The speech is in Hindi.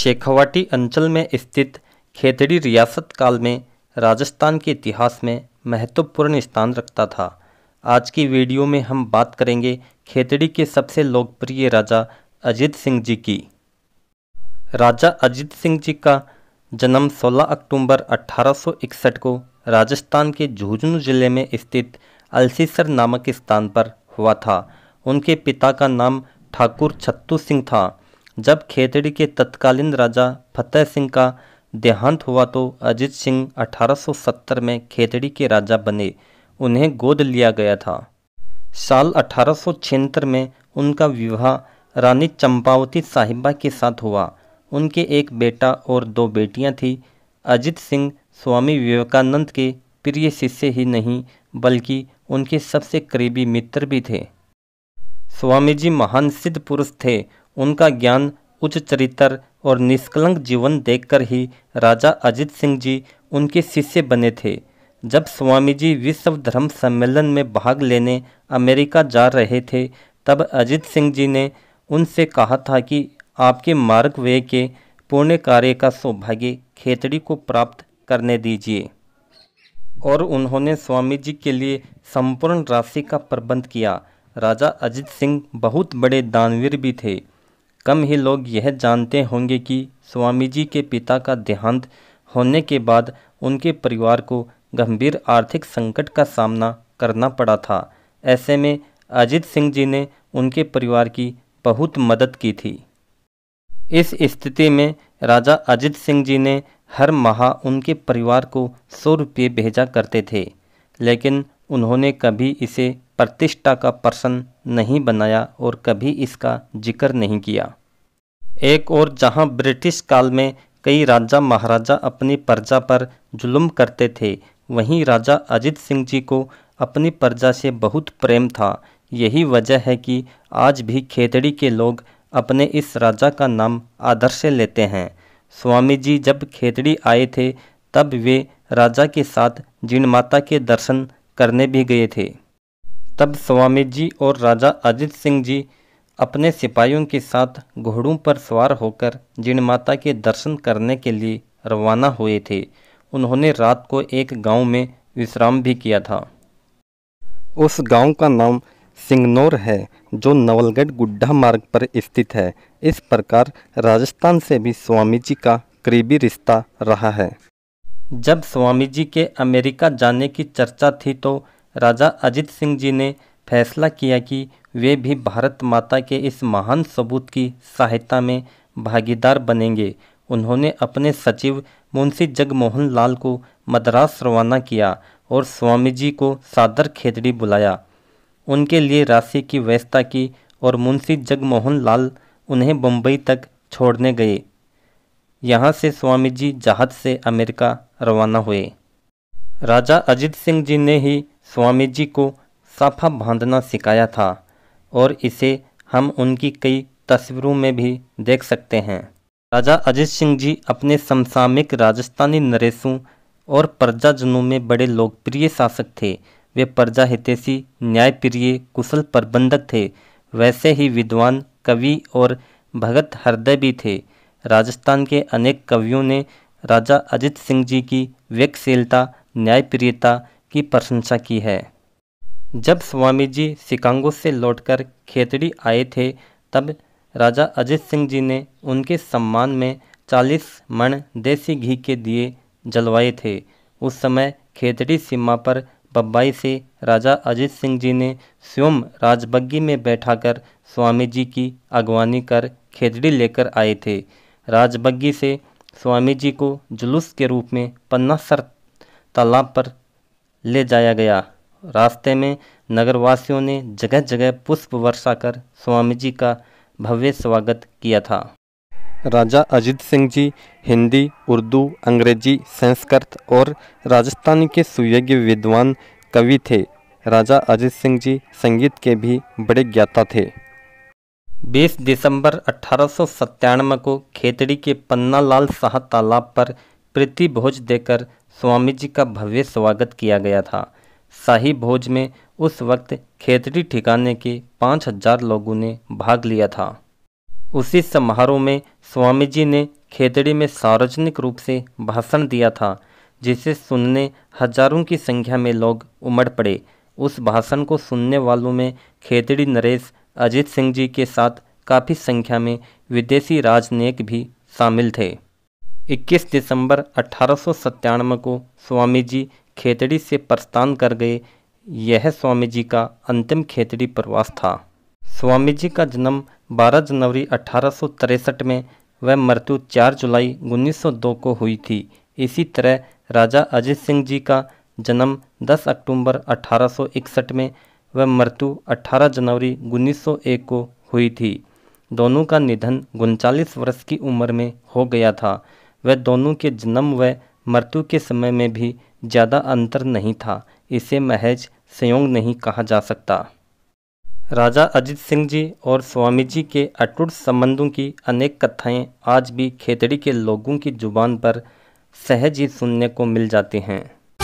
शेखावाटी अंचल में स्थित खेतड़ी रियासत काल में राजस्थान के इतिहास में महत्वपूर्ण स्थान रखता था आज की वीडियो में हम बात करेंगे खेतड़ी के सबसे लोकप्रिय राजा अजीत सिंह जी की राजा अजीत सिंह जी का जन्म 16 अक्टूबर 1861 को राजस्थान के झुंझुनू जिले में स्थित अलसीसर नामक स्थान पर हुआ था उनके पिता का नाम ठाकुर छत्तू सिंह था जब खेतड़ी के तत्कालीन राजा फतेह सिंह का देहांत हुआ तो अजीत सिंह 1870 में खेतड़ी के राजा बने उन्हें गोद लिया गया था साल अठारह में उनका विवाह रानी चंपावती साहिबा के साथ हुआ उनके एक बेटा और दो बेटियां थीं अजित सिंह स्वामी विवेकानंद के प्रिय शिष्य ही नहीं बल्कि उनके सबसे करीबी मित्र भी थे स्वामी जी महान सिद्ध पुरुष थे उनका ज्ञान उच्च चरित्र और निष्कलंक जीवन देखकर ही राजा अजित सिंह जी उनके शिष्य बने थे जब स्वामी जी विश्व धर्म सम्मेलन में भाग लेने अमेरिका जा रहे थे तब अजित सिंह जी ने उनसे कहा था कि आपके मार्ग वे के पुण्य कार्य का सौभाग्य खेतड़ी को प्राप्त करने दीजिए और उन्होंने स्वामी जी के लिए संपूर्ण राशि का प्रबंध किया राजा अजित सिंह बहुत बड़े दानवीर भी थे कम ही लोग यह जानते होंगे कि स्वामी जी के पिता का देहांत होने के बाद उनके परिवार को गंभीर आर्थिक संकट का सामना करना पड़ा था ऐसे में अजीत सिंह जी ने उनके परिवार की बहुत मदद की थी इस स्थिति में राजा अजित सिंह जी ने हर माह उनके परिवार को सौ रुपये भेजा करते थे लेकिन उन्होंने कभी इसे प्रतिष्ठा का प्रश्न नहीं बनाया और कभी इसका जिक्र नहीं किया एक और जहां ब्रिटिश काल में कई राजा महाराजा अपनी प्रजा पर जुल्म करते थे वहीं राजा अजित सिंह जी को अपनी प्रजा से बहुत प्रेम था यही वजह है कि आज भी खेतड़ी के लोग अपने इस राजा का नाम आदर से लेते हैं स्वामी जी जब खेतड़ी आए थे तब वे राजा के साथ जीणमाता के दर्शन करने भी गए थे तब स्वामी जी और राजा अजित सिंह जी अपने सिपाहियों के साथ घोड़ों पर सवार होकर जिन माता के दर्शन करने के लिए रवाना हुए थे उन्होंने रात को एक गांव में विश्राम भी किया था उस गांव का नाम सिंगनौर है जो नवलगढ़ गुड्ढा मार्ग पर स्थित है इस प्रकार राजस्थान से भी स्वामी जी का करीबी रिश्ता रहा है जब स्वामी जी के अमेरिका जाने की चर्चा थी तो राजा अजीत सिंह जी ने फैसला किया कि वे भी भारत माता के इस महान सबूत की सहायता में भागीदार बनेंगे उन्होंने अपने सचिव मुंशी जगमोहन लाल को मद्रास रवाना किया और स्वामी जी को सादर खेतड़ी बुलाया उनके लिए राशि की व्यवस्था की और मुंशी जगमोहन लाल उन्हें बम्बई तक छोड़ने गए यहाँ से स्वामी जी जहाज से अमेरिका रवाना हुए राजा अजित सिंह जी ने ही स्वामी जी को साफा बांधना सिखाया था और इसे हम उनकी कई तस्वीरों में भी देख सकते हैं राजा अजित सिंह जी अपने समसामयिक राजस्थानी नरेशों और प्रजाजनों में बड़े लोकप्रिय शासक थे वे प्रजा हितेशी न्यायप्रिय कुशल प्रबंधक थे वैसे ही विद्वान कवि और भगत हृदय भी थे राजस्थान के अनेक कवियों ने राजा अजित सिंह जी की व्यक्तशीलता न्यायप्रियता की प्रशंसा की है जब स्वामी जी शिकांगो से लौटकर खेतड़ी आए थे तब राजा अजित सिंह जी ने उनके सम्मान में चालीस मण देसी घी के दिए जलवाए थे उस समय खेतड़ी सीमा पर बब्बाई से राजा अजित सिंह जी ने स्वयं राजबग्गी में बैठाकर स्वामी जी की अगवानी कर खेतड़ी लेकर आए थे राजबग्गी से स्वामी जी को जुलूस के रूप में पन्नासर तालाब पर ले जाया गया रास्ते में नगरवासियों ने जगह जगह पुष्प वर्षा कर स्वामी जी का भव्य स्वागत किया था राजा अजीत सिंह जी हिंदी उर्दू अंग्रेजी संस्कृत और राजस्थान के सुयोग्य विद्वान कवि थे राजा अजीत सिंह जी संगीत के भी बड़े ज्ञाता थे 20 दिसंबर अठारह को खेतड़ी के पन्ना लाल शाह तालाब पर प्रीति भोज देकर स्वामी जी का भव्य स्वागत किया गया था शाही भोज में उस वक्त खेतड़ी ठिकाने के पाँच हजार लोगों ने भाग लिया था उसी समारोह में स्वामी जी ने खेतड़ी में सार्वजनिक रूप से भाषण दिया था जिसे सुनने हजारों की संख्या में लोग उमड़ पड़े उस भाषण को सुनने वालों में खेतड़ी नरेश अजीत सिंह जी के साथ काफ़ी संख्या में विदेशी राजनयिक भी शामिल थे 21 दिसंबर अठारह को स्वामी जी खेतड़ी से प्रस्थान कर गए यह स्वामी जी का अंतिम खेतड़ी प्रवास था स्वामी जी का जन्म 12 जनवरी अठारह में वह मृत्यु 4 जुलाई 1902 को हुई थी इसी तरह राजा अजय सिंह जी का जन्म 10 अक्टूबर अठारह में वह मृत्यु 18 जनवरी 1901 को हुई थी दोनों का निधन उनचालीस वर्ष की उम्र में हो गया था वह दोनों के जन्म व मृत्यु के समय में भी ज़्यादा अंतर नहीं था इसे महज संयोग नहीं कहा जा सकता राजा अजीत सिंह जी और स्वामी जी के अटूट संबंधों की अनेक कथाएं आज भी खेतड़ी के लोगों की जुबान पर सहज ही सुनने को मिल जाती हैं